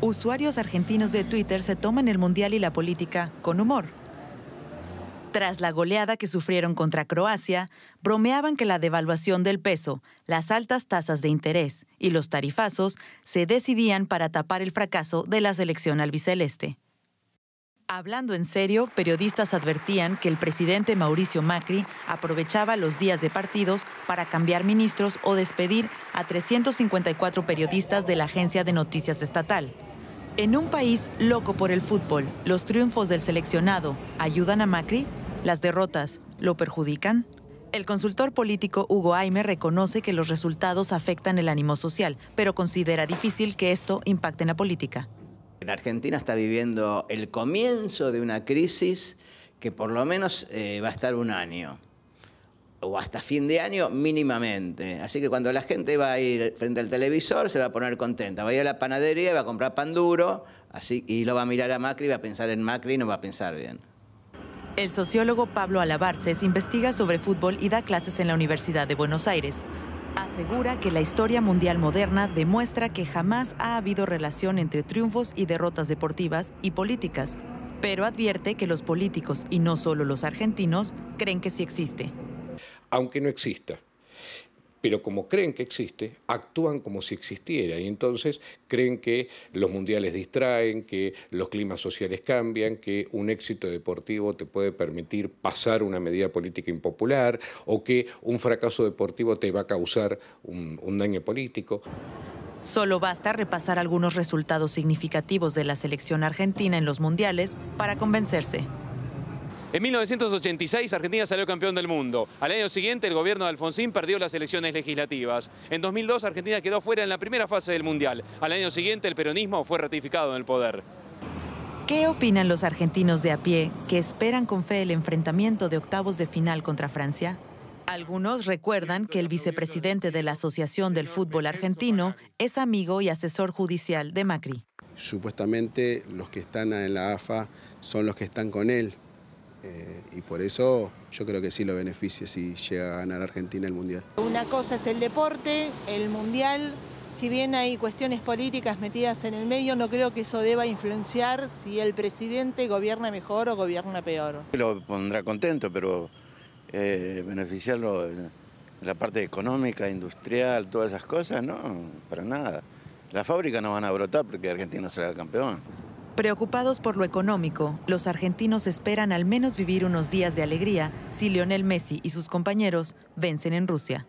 usuarios argentinos de Twitter se toman el Mundial y la política con humor. Tras la goleada que sufrieron contra Croacia, bromeaban que la devaluación del peso, las altas tasas de interés y los tarifazos se decidían para tapar el fracaso de la selección albiceleste. Hablando en serio, periodistas advertían que el presidente Mauricio Macri aprovechaba los días de partidos para cambiar ministros o despedir a 354 periodistas de la agencia de noticias estatal. En un país loco por el fútbol, los triunfos del seleccionado ayudan a Macri, las derrotas lo perjudican. El consultor político Hugo Aime reconoce que los resultados afectan el ánimo social, pero considera difícil que esto impacte en la política. La Argentina está viviendo el comienzo de una crisis que por lo menos eh, va a estar un año o hasta fin de año mínimamente. Así que cuando la gente va a ir frente al televisor se va a poner contenta, va a ir a la panadería va a comprar pan duro así, y lo va a mirar a Macri, va a pensar en Macri y no va a pensar bien. El sociólogo Pablo Alabarces investiga sobre fútbol y da clases en la Universidad de Buenos Aires. Asegura que la historia mundial moderna demuestra que jamás ha habido relación entre triunfos y derrotas deportivas y políticas, pero advierte que los políticos, y no solo los argentinos, creen que sí existe aunque no exista. Pero como creen que existe, actúan como si existiera y entonces creen que los mundiales distraen, que los climas sociales cambian, que un éxito deportivo te puede permitir pasar una medida política impopular o que un fracaso deportivo te va a causar un, daño político. Solo basta repasar algunos resultados significativos de la selección argentina en los mundiales para convencerse. En 1986 Argentina salió campeón del mundo. Al año siguiente el gobierno de Alfonsín perdió las elecciones legislativas. En 2002 Argentina quedó fuera en la primera fase del Mundial. Al año siguiente el peronismo fue ratificado en el poder. ¿Qué opinan los argentinos de a pie que esperan con fe el enfrentamiento de octavos de final contra Francia? Algunos recuerdan que el vicepresidente de la Asociación del Fútbol Argentino es amigo y asesor judicial de Macri. Supuestamente los que están en la AFA son los que están con él, eh, y por eso yo creo que sí lo beneficia si llega a ganar Argentina el Mundial. Una cosa es el deporte, el Mundial, si bien hay cuestiones políticas metidas en el medio, no creo que eso deba influenciar si el presidente gobierna mejor o gobierna peor. Lo pondrá contento, pero eh, beneficiarlo en la parte económica, industrial, todas esas cosas, no, para nada. Las fábricas no van a brotar porque Argentina será campeón. Preocupados por lo económico, los argentinos esperan al menos vivir unos días de alegría si Lionel Messi y sus compañeros vencen en Rusia.